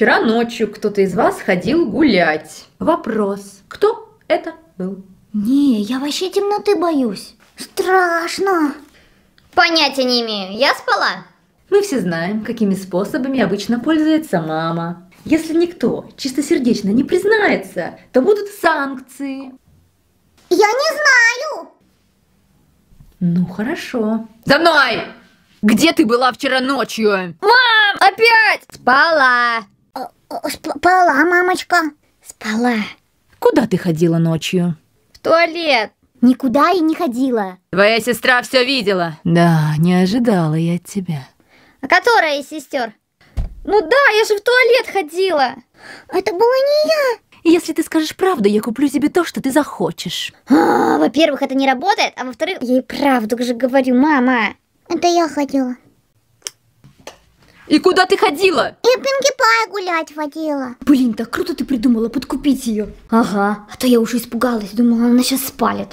Вчера ночью кто-то из вас ходил гулять. Вопрос, кто это был? Не, я вообще темноты боюсь. Страшно. Понятия не имею. Я спала? Мы все знаем, какими способами обычно пользуется мама. Если никто чистосердечно не признается, то будут санкции. Я не знаю. Ну хорошо. За мной! Где ты была вчера ночью? Мам, опять! Спала спала, мамочка. Спала. Куда ты ходила ночью? В туалет. Никуда и не ходила. Твоя сестра все видела. Да, не ожидала я от тебя. А которая из сестер? Ну да, я же в туалет ходила. Это была не я. Если ты скажешь правду, я куплю тебе то, что ты захочешь. А, во-первых, это не работает, а во-вторых, я и правду же говорю, мама. Это я ходила и куда ты ходила? Я Пингипая гулять водила. Блин, так круто ты придумала подкупить ее. Ага, а то я уже испугалась, думала, она сейчас спалит.